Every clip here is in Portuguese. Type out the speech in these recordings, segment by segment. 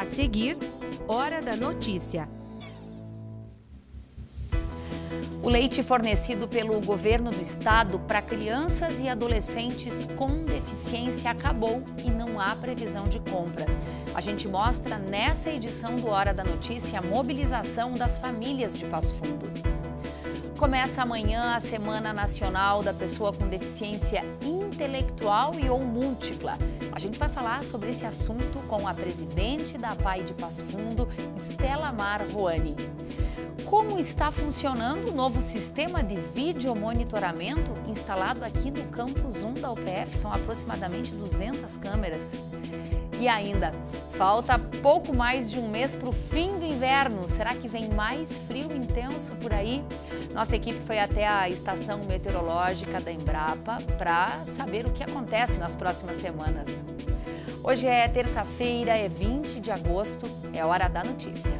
A seguir, Hora da Notícia. O leite fornecido pelo governo do estado para crianças e adolescentes com deficiência acabou e não há previsão de compra. A gente mostra nessa edição do Hora da Notícia a mobilização das famílias de Passo Fundo. Começa amanhã a Semana Nacional da Pessoa com Deficiência Intelectual intelectual e ou múltipla. A gente vai falar sobre esse assunto com a presidente da PAI de Passo Fundo, Estela Mar Roani. Como está funcionando o novo sistema de vídeo monitoramento instalado aqui no campus 1 da UPF? São aproximadamente 200 câmeras. E ainda, falta pouco mais de um mês para o fim do inverno. Será que vem mais frio intenso por aí? Nossa equipe foi até a estação meteorológica da Embrapa para saber o que acontece nas próximas semanas. Hoje é terça-feira, é 20 de agosto, é hora da notícia.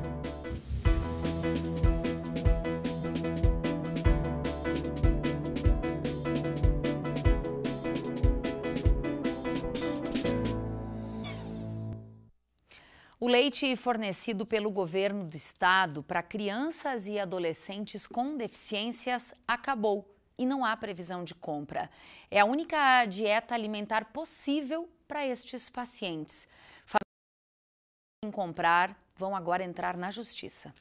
O leite fornecido pelo governo do estado para crianças e adolescentes com deficiências acabou e não há previsão de compra. É a única dieta alimentar possível para estes pacientes. Famílias em comprar vão agora entrar na justiça.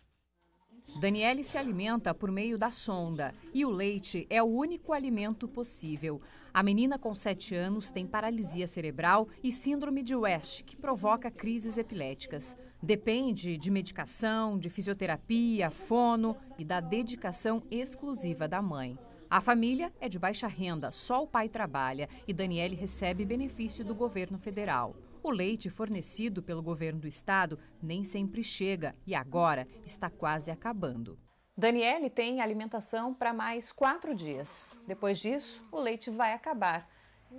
Daniele se alimenta por meio da sonda e o leite é o único alimento possível. A menina com 7 anos tem paralisia cerebral e síndrome de West, que provoca crises epiléticas. Depende de medicação, de fisioterapia, fono e da dedicação exclusiva da mãe. A família é de baixa renda, só o pai trabalha e Daniele recebe benefício do governo federal. O leite fornecido pelo governo do estado nem sempre chega e agora está quase acabando. Daniele tem alimentação para mais quatro dias. Depois disso, o leite vai acabar.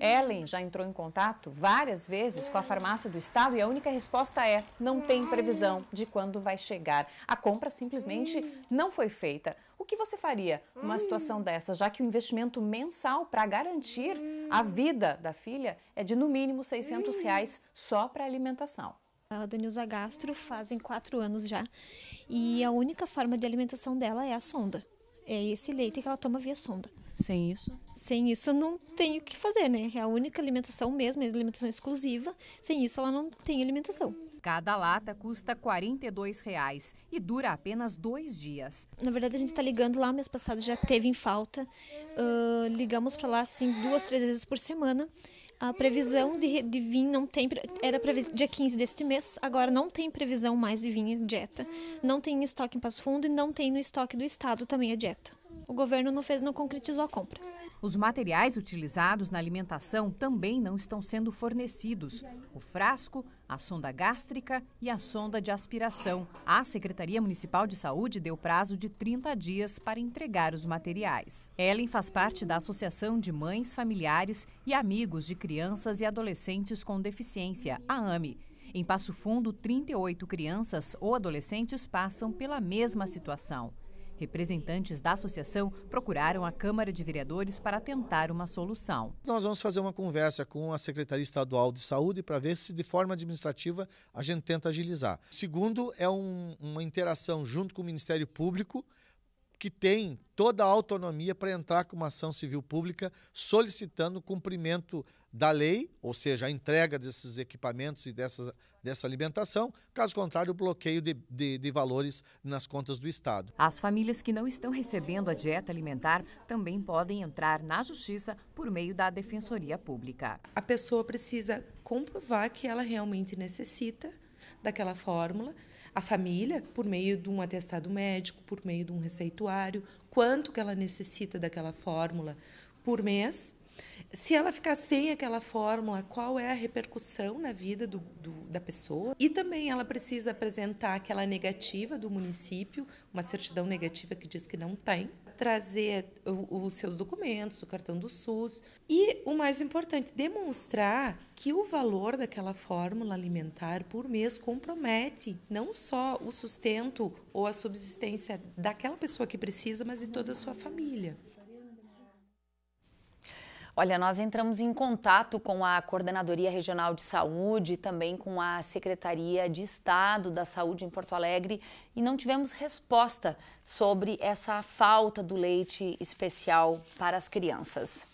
Ellen já entrou em contato várias vezes com a farmácia do estado e a única resposta é: não tem previsão de quando vai chegar. A compra simplesmente não foi feita. O que você faria numa situação dessa, já que o investimento mensal para garantir a vida da filha é de no mínimo 600 reais só para alimentação? a Danilza Gastro fazem quatro anos já. E a única forma de alimentação dela é a sonda. É esse leite que ela toma via sonda. Sem isso? Sem isso não tem o que fazer, né? É a única alimentação mesmo, é alimentação exclusiva. Sem isso ela não tem alimentação. Cada lata custa R$ reais e dura apenas dois dias. Na verdade, a gente está ligando lá, mês passado já teve em falta. Uh, ligamos para lá, assim, duas, três vezes por semana. A previsão de, de vir não tem. Era previs, dia 15 deste mês, agora não tem previsão mais de vir em dieta. Não tem em estoque em Passo Fundo e não tem no estoque do Estado também a dieta. O governo não, fez, não concretizou a compra. Os materiais utilizados na alimentação também não estão sendo fornecidos. O frasco, a sonda gástrica e a sonda de aspiração. A Secretaria Municipal de Saúde deu prazo de 30 dias para entregar os materiais. Ellen faz parte da Associação de Mães, Familiares e Amigos de Crianças e Adolescentes com Deficiência, a AME. Em Passo Fundo, 38 crianças ou adolescentes passam pela mesma situação. Representantes da associação procuraram a Câmara de Vereadores para tentar uma solução. Nós vamos fazer uma conversa com a Secretaria Estadual de Saúde para ver se de forma administrativa a gente tenta agilizar. Segundo, é um, uma interação junto com o Ministério Público que tem toda a autonomia para entrar com uma ação civil pública solicitando o cumprimento da lei, ou seja, a entrega desses equipamentos e dessa, dessa alimentação, caso contrário, o bloqueio de, de, de valores nas contas do Estado. As famílias que não estão recebendo a dieta alimentar também podem entrar na Justiça por meio da Defensoria Pública. A pessoa precisa comprovar que ela realmente necessita daquela fórmula, a família por meio de um atestado médico, por meio de um receituário, quanto que ela necessita daquela fórmula por mês. Se ela ficar sem aquela fórmula, qual é a repercussão na vida do, do, da pessoa? E também ela precisa apresentar aquela negativa do município, uma certidão negativa que diz que não tem, trazer os seus documentos, o cartão do SUS e o mais importante, demonstrar que o valor daquela fórmula alimentar por mês compromete não só o sustento ou a subsistência daquela pessoa que precisa, mas de toda a sua família. Olha, nós entramos em contato com a Coordenadoria Regional de Saúde, também com a Secretaria de Estado da Saúde em Porto Alegre e não tivemos resposta sobre essa falta do leite especial para as crianças.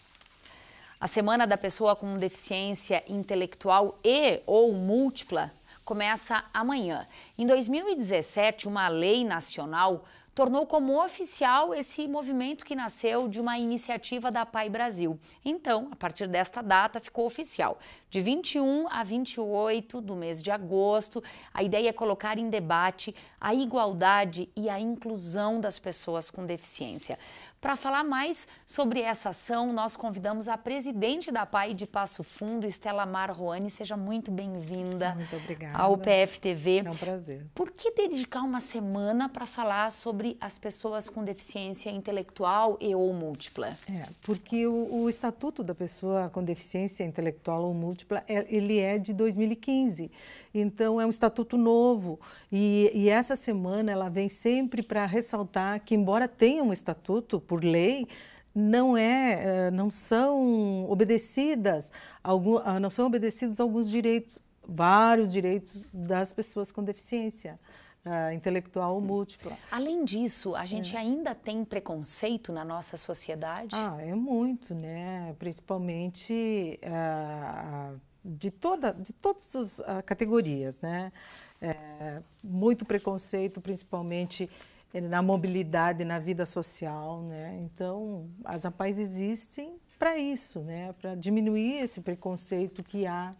A Semana da Pessoa com Deficiência Intelectual e ou Múltipla começa amanhã. Em 2017, uma lei nacional tornou como oficial esse movimento que nasceu de uma iniciativa da Pai Brasil. Então, a partir desta data, ficou oficial. De 21 a 28 do mês de agosto, a ideia é colocar em debate a igualdade e a inclusão das pessoas com deficiência. Para falar mais sobre essa ação, nós convidamos a presidente da PAI de Passo Fundo, Estela Marroane. Seja muito bem-vinda muito obrigada. ao PFTV. É um prazer. Por que dedicar uma semana para falar sobre as pessoas com deficiência intelectual e ou múltipla? É, porque o, o Estatuto da Pessoa com Deficiência Intelectual ou Múltipla, é, ele é de 2015. Então é um estatuto novo e, e essa semana ela vem sempre para ressaltar que embora tenha um estatuto por lei, não é, eh, não são obedecidas, algum, ah, não são obedecidos alguns direitos, vários direitos das pessoas com deficiência. Uh, intelectual múltipla. Além disso, a gente é. ainda tem preconceito na nossa sociedade? Ah, é muito, né? Principalmente uh, de, toda, de todas as uh, categorias. Né? É, muito preconceito, principalmente eh, na mobilidade, na vida social. Né? Então, as APAES existem para isso, né? para diminuir esse preconceito que há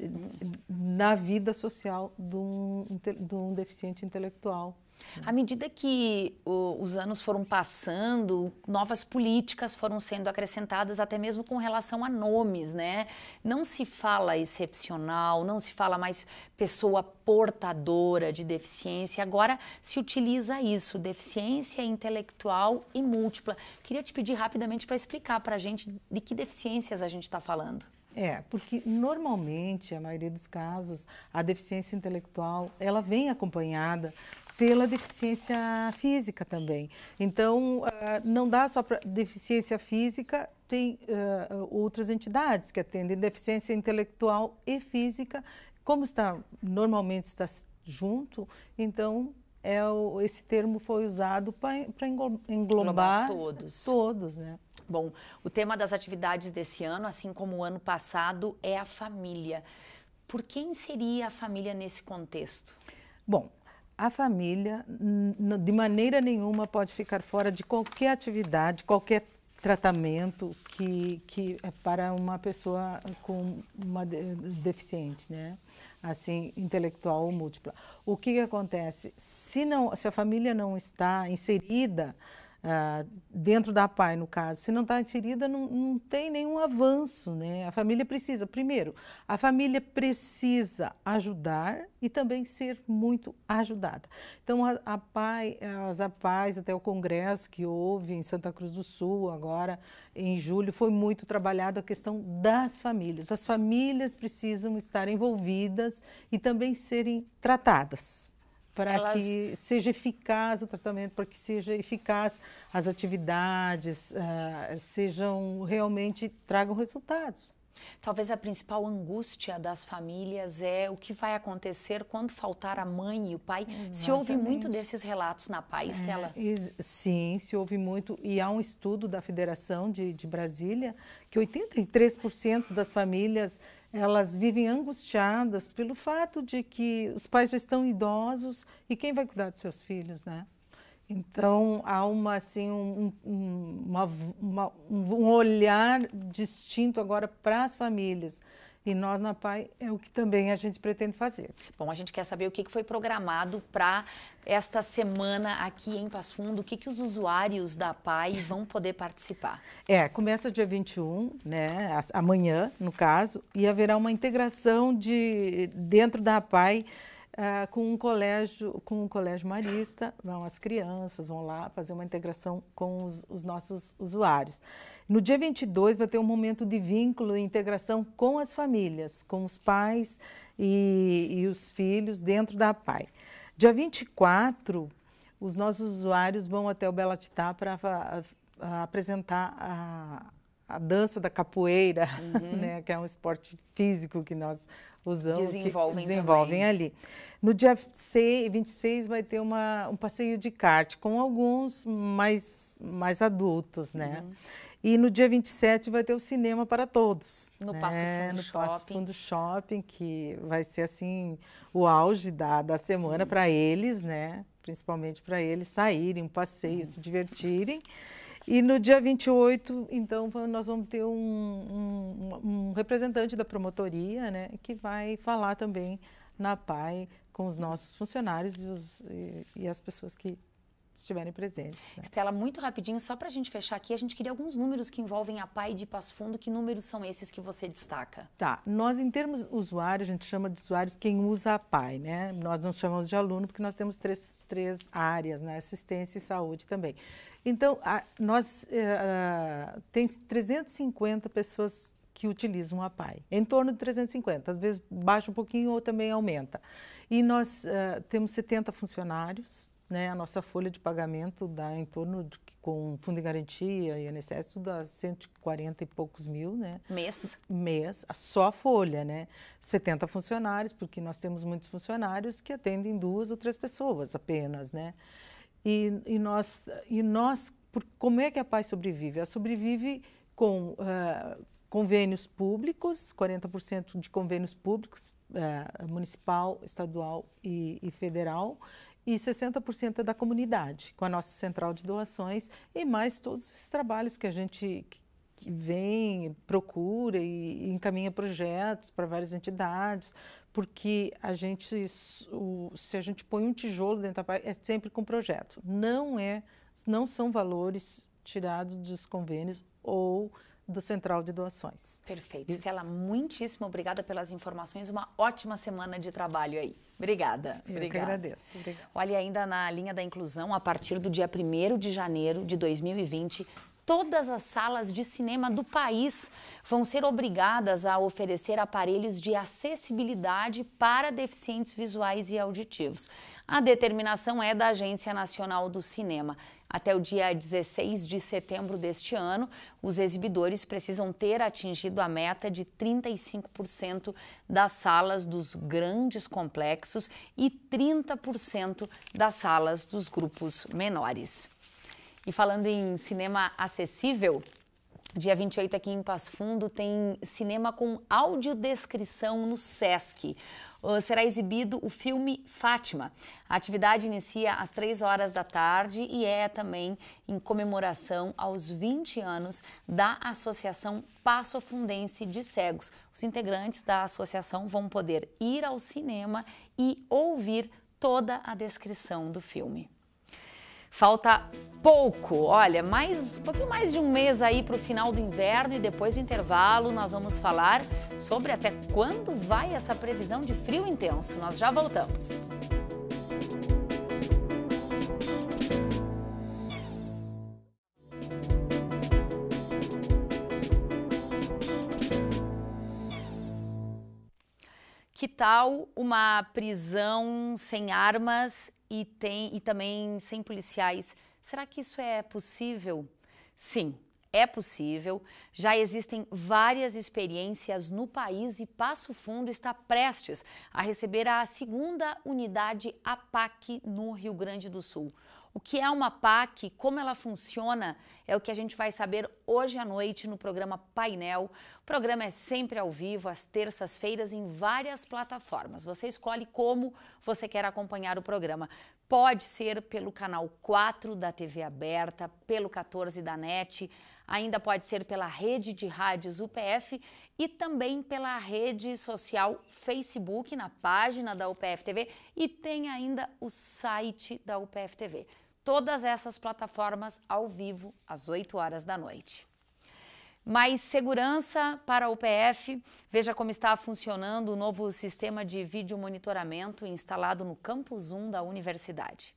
eh, na vida social de um, de um deficiente intelectual. À medida que o, os anos foram passando, novas políticas foram sendo acrescentadas, até mesmo com relação a nomes, né? Não se fala excepcional, não se fala mais pessoa portadora de deficiência, agora se utiliza isso, deficiência intelectual e múltipla. Queria te pedir rapidamente para explicar para a gente de que deficiências a gente está falando. É, porque normalmente, a maioria dos casos, a deficiência intelectual, ela vem acompanhada pela deficiência física também. Então, ah, não dá só para deficiência física, tem ah, outras entidades que atendem deficiência intelectual e física, como está normalmente está junto, então é o, esse termo foi usado para englobar, englobar todos. todos né? Bom, o tema das atividades desse ano, assim como o ano passado, é a família. Por quem seria a família nesse contexto? Bom, a família, de maneira nenhuma, pode ficar fora de qualquer atividade, qualquer tratamento que, que é para uma pessoa com uma deficiente, né? Assim, intelectual ou múltipla. O que, que acontece? Se, não, se a família não está inserida ah, dentro da PAI, no caso, se não está inserida, não, não tem nenhum avanço. Né? A família precisa, primeiro, a família precisa ajudar e também ser muito ajudada. Então, a, a PAI, as APAIs, até o congresso que houve em Santa Cruz do Sul, agora em julho, foi muito trabalhada a questão das famílias. As famílias precisam estar envolvidas e também serem tratadas para Elas... que seja eficaz o tratamento, para que seja eficaz as atividades, uh, sejam realmente tragam resultados. Talvez a principal angústia das famílias é o que vai acontecer quando faltar a mãe e o pai. Exatamente. Se ouve muito desses relatos na PAI, Estela? É, sim, se ouve muito. E há um estudo da Federação de, de Brasília que 83% das famílias elas vivem angustiadas pelo fato de que os pais já estão idosos e quem vai cuidar dos seus filhos, né? Então há uma assim um, um, uma, uma, um olhar distinto agora para as famílias e nós, na PAI, é o que também a gente pretende fazer. Bom, a gente quer saber o que foi programado para esta semana aqui em Passo Fundo, o que, que os usuários da PAI vão poder participar? É, começa dia 21, né, amanhã, no caso, e haverá uma integração de dentro da PAI ah, com um colégio com um colégio marista, vão as crianças, vão lá fazer uma integração com os, os nossos usuários. No dia 22 vai ter um momento de vínculo e integração com as famílias, com os pais e, e os filhos dentro da PAI. Dia 24, os nossos usuários vão até o Belatitá para apresentar a, a dança da capoeira, uhum. né, que é um esporte físico que nós usam, desenvolvem, que desenvolvem ali. No dia 6, 26 vai ter uma, um passeio de kart com alguns mais, mais adultos, né? Uhum. E no dia 27 vai ter o cinema para todos. No né? Passo Fundo no Shopping. Passo Fundo Shopping, que vai ser assim o auge da, da semana uhum. para eles, né? Principalmente para eles saírem, um passeio, uhum. se divertirem. E no dia 28, então, nós vamos ter um, um, um representante da promotoria, né, que vai falar também na PAI com os nossos funcionários e, os, e, e as pessoas que estiverem presentes. Né? Estela, muito rapidinho, só para a gente fechar aqui, a gente queria alguns números que envolvem a PAI de Passo Fundo. Que números são esses que você destaca? Tá, nós em termos usuário, a gente chama de usuários quem usa a PAI, né? Nós não chamamos de aluno porque nós temos três, três áreas, né? Assistência e saúde também. Então, a, nós uh, tem 350 pessoas que utilizam a PAI. Em torno de 350, às vezes baixa um pouquinho ou também aumenta. E nós uh, temos 70 funcionários né, a nossa folha de pagamento dá em torno de, com fundo de garantia e INSS, dá 140 e poucos mil, né? Mês. Mês, só a folha, né? 70 funcionários, porque nós temos muitos funcionários que atendem duas ou três pessoas apenas, né? E, e nós, e nós por, como é que a paz sobrevive? Ela sobrevive com uh, convênios públicos, 40% de convênios públicos, uh, municipal, estadual e, e federal, e 60% é da comunidade, com a nossa central de doações e mais todos esses trabalhos que a gente que vem, procura e encaminha projetos para várias entidades, porque a gente, se a gente põe um tijolo dentro da parte, é sempre com projeto. Não é, não são valores tirados dos convênios ou do Central de Doações. Perfeito. Isso. Estela, muitíssimo obrigada pelas informações. Uma ótima semana de trabalho aí. Obrigada. Eu que agradeço. Obrigada. Olha, ainda na linha da inclusão, a partir do dia 1 de janeiro de 2020, todas as salas de cinema do país vão ser obrigadas a oferecer aparelhos de acessibilidade para deficientes visuais e auditivos. A determinação é da Agência Nacional do Cinema. Até o dia 16 de setembro deste ano, os exibidores precisam ter atingido a meta de 35% das salas dos grandes complexos e 30% das salas dos grupos menores. E falando em cinema acessível, Dia 28 aqui em Passo Fundo tem cinema com audiodescrição no SESC. Será exibido o filme Fátima. A atividade inicia às 3 horas da tarde e é também em comemoração aos 20 anos da Associação Passo Fundense de Cegos. Os integrantes da associação vão poder ir ao cinema e ouvir toda a descrição do filme. Falta pouco, olha, mais um pouquinho mais de um mês aí para o final do inverno e depois do intervalo nós vamos falar sobre até quando vai essa previsão de frio intenso. Nós já voltamos. Que tal uma prisão sem armas e, tem, e também sem policiais. Será que isso é possível? Sim, é possível. Já existem várias experiências no país e Passo Fundo está prestes a receber a segunda unidade APAC no Rio Grande do Sul. O que é uma PAC, como ela funciona, é o que a gente vai saber hoje à noite no programa Painel. O programa é sempre ao vivo, às terças-feiras, em várias plataformas. Você escolhe como você quer acompanhar o programa. Pode ser pelo canal 4 da TV Aberta, pelo 14 da NET, ainda pode ser pela rede de rádios UPF e também pela rede social Facebook, na página da UPF TV e tem ainda o site da UPF TV todas essas plataformas ao vivo às 8 horas da noite. Mais segurança para o PF. Veja como está funcionando o novo sistema de vídeo monitoramento instalado no campus 1 da universidade.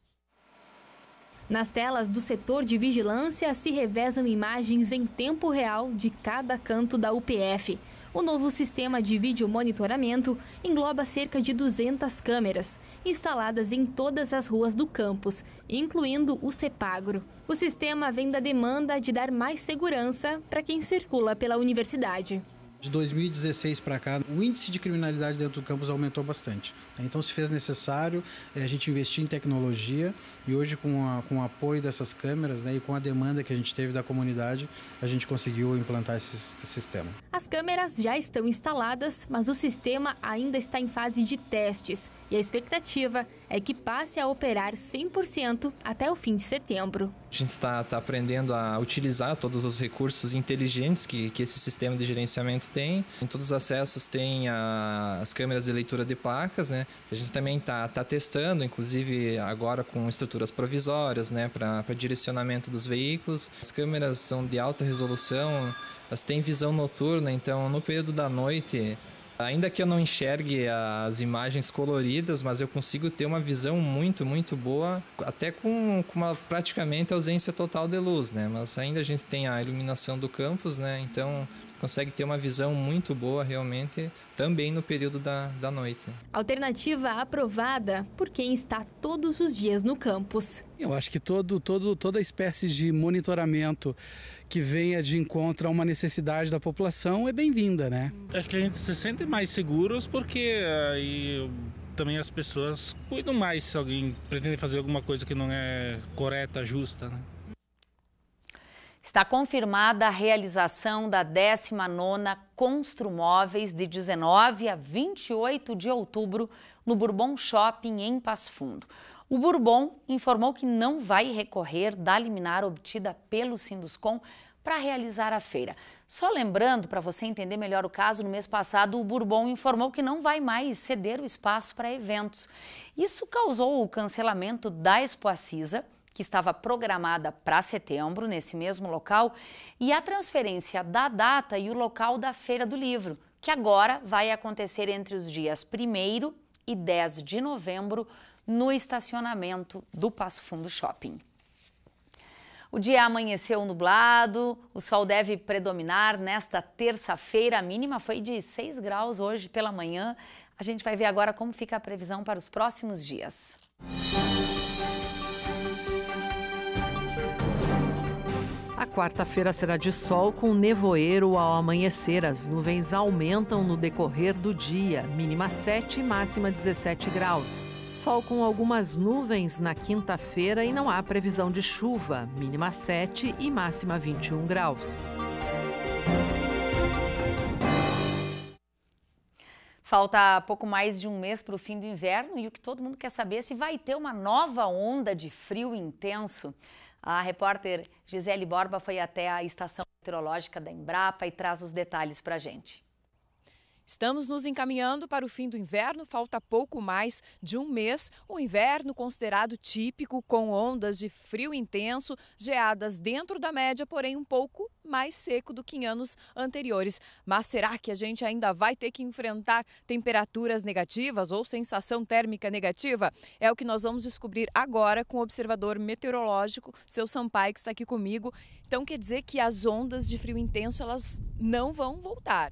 Nas telas do setor de vigilância se revezam imagens em tempo real de cada canto da UPF. O novo sistema de vídeo monitoramento engloba cerca de 200 câmeras, instaladas em todas as ruas do campus, incluindo o Cepagro. O sistema vem da demanda de dar mais segurança para quem circula pela universidade de 2016 para cá, o índice de criminalidade dentro do campus aumentou bastante. Tá? Então se fez necessário eh, a gente investir em tecnologia e hoje com, a, com o apoio dessas câmeras né, e com a demanda que a gente teve da comunidade, a gente conseguiu implantar esse, esse sistema. As câmeras já estão instaladas, mas o sistema ainda está em fase de testes e a expectativa é que passe a operar 100% até o fim de setembro. A gente está tá aprendendo a utilizar todos os recursos inteligentes que, que esse sistema de gerenciamento tem. Em todos os acessos tem a, as câmeras de leitura de placas, né? A gente também está tá testando, inclusive agora com estruturas provisórias, né? Para direcionamento dos veículos. As câmeras são de alta resolução, elas têm visão noturna, então no período da noite Ainda que eu não enxergue as imagens coloridas, mas eu consigo ter uma visão muito, muito boa, até com, com uma praticamente ausência total de luz, né? Mas ainda a gente tem a iluminação do campus, né? Então consegue ter uma visão muito boa realmente também no período da, da noite. Alternativa aprovada por quem está todos os dias no campus. Eu acho que todo, todo, toda espécie de monitoramento que venha de encontro a uma necessidade da população é bem-vinda, né? Acho que a gente se sente mais seguros porque aí eh, também as pessoas cuidam mais se alguém pretende fazer alguma coisa que não é correta, justa, né? Está confirmada a realização da 19ª Construmóveis de 19 a 28 de outubro no Bourbon Shopping em Passo Fundo. O Bourbon informou que não vai recorrer da liminar obtida pelo Sinduscom para realizar a feira. Só lembrando, para você entender melhor o caso, no mês passado o Bourbon informou que não vai mais ceder o espaço para eventos. Isso causou o cancelamento da Expo que estava programada para setembro, nesse mesmo local, e a transferência da data e o local da Feira do Livro, que agora vai acontecer entre os dias 1 e 10 de novembro no estacionamento do Passo Fundo Shopping. O dia amanheceu nublado, o sol deve predominar nesta terça-feira. A mínima foi de 6 graus hoje pela manhã. A gente vai ver agora como fica a previsão para os próximos dias. Música quarta-feira será de sol com nevoeiro ao amanhecer. As nuvens aumentam no decorrer do dia, mínima 7 e máxima 17 graus. Sol com algumas nuvens na quinta-feira e não há previsão de chuva, mínima 7 e máxima 21 graus. Falta pouco mais de um mês para o fim do inverno e o que todo mundo quer saber é se vai ter uma nova onda de frio intenso. A repórter Gisele Borba foi até a estação meteorológica da Embrapa e traz os detalhes para a gente. Estamos nos encaminhando para o fim do inverno, falta pouco mais de um mês. O inverno considerado típico, com ondas de frio intenso, geadas dentro da média, porém um pouco mais seco do que em anos anteriores. Mas será que a gente ainda vai ter que enfrentar temperaturas negativas ou sensação térmica negativa? É o que nós vamos descobrir agora com o observador meteorológico, seu Sampaio, que está aqui comigo. Então quer dizer que as ondas de frio intenso elas não vão voltar.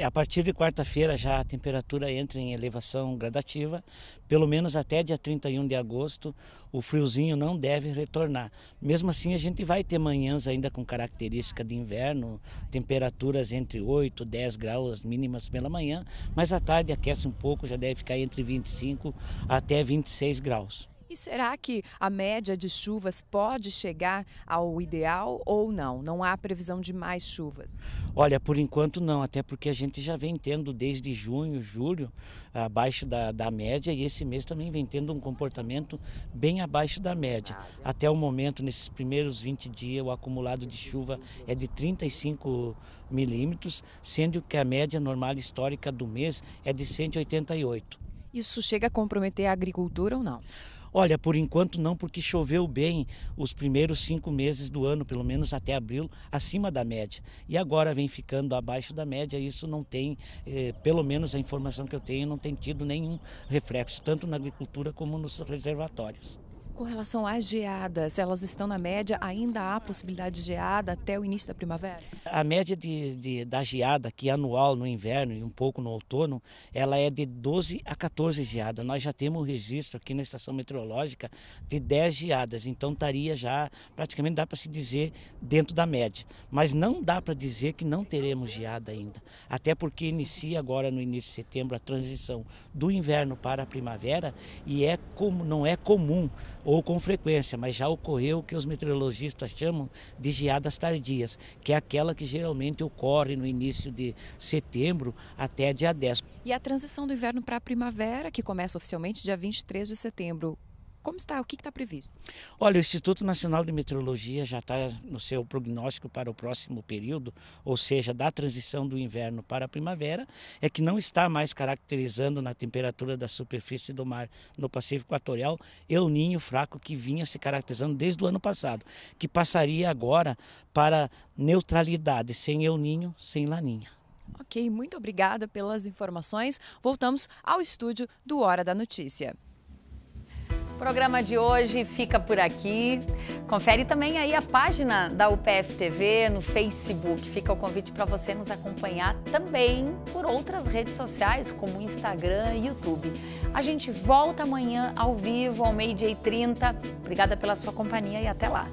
É, a partir de quarta-feira já a temperatura entra em elevação gradativa, pelo menos até dia 31 de agosto o friozinho não deve retornar. Mesmo assim a gente vai ter manhãs ainda com característica de inverno, temperaturas entre 8 e 10 graus mínimas pela manhã, mas à tarde aquece um pouco, já deve ficar entre 25 até 26 graus. E será que a média de chuvas pode chegar ao ideal ou não? Não há previsão de mais chuvas? Olha, por enquanto não, até porque a gente já vem tendo desde junho, julho, abaixo da, da média, e esse mês também vem tendo um comportamento bem abaixo da média. Até o momento, nesses primeiros 20 dias, o acumulado de chuva é de 35 milímetros, sendo que a média normal histórica do mês é de 188. Isso chega a comprometer a agricultura ou não? Olha, por enquanto não, porque choveu bem os primeiros cinco meses do ano, pelo menos até abril, acima da média. E agora vem ficando abaixo da média, isso não tem, eh, pelo menos a informação que eu tenho, não tem tido nenhum reflexo, tanto na agricultura como nos reservatórios com relação às geadas, elas estão na média, ainda há possibilidade de geada até o início da primavera? A média de, de da geada, que é anual no inverno e um pouco no outono, ela é de 12 a 14 geadas. Nós já temos um registro aqui na estação meteorológica de 10 geadas, então estaria já, praticamente dá para se dizer, dentro da média. Mas não dá para dizer que não teremos geada ainda, até porque inicia agora no início de setembro a transição do inverno para a primavera e é como, não é comum ou com frequência, mas já ocorreu o que os meteorologistas chamam de geadas tardias, que é aquela que geralmente ocorre no início de setembro até dia 10. E a transição do inverno para a primavera, que começa oficialmente dia 23 de setembro, como está? O que está previsto? Olha, o Instituto Nacional de Meteorologia já está no seu prognóstico para o próximo período, ou seja, da transição do inverno para a primavera, é que não está mais caracterizando na temperatura da superfície do mar no Pacífico Equatorial El Ninho fraco que vinha se caracterizando desde o ano passado, que passaria agora para neutralidade, sem El Ninho, sem Laninha. Ok, muito obrigada pelas informações. Voltamos ao estúdio do Hora da Notícia. O programa de hoje fica por aqui. Confere também aí a página da UPF TV no Facebook. Fica o convite para você nos acompanhar também por outras redes sociais, como Instagram e YouTube. A gente volta amanhã ao vivo, ao meio-dia e 30. Obrigada pela sua companhia e até lá.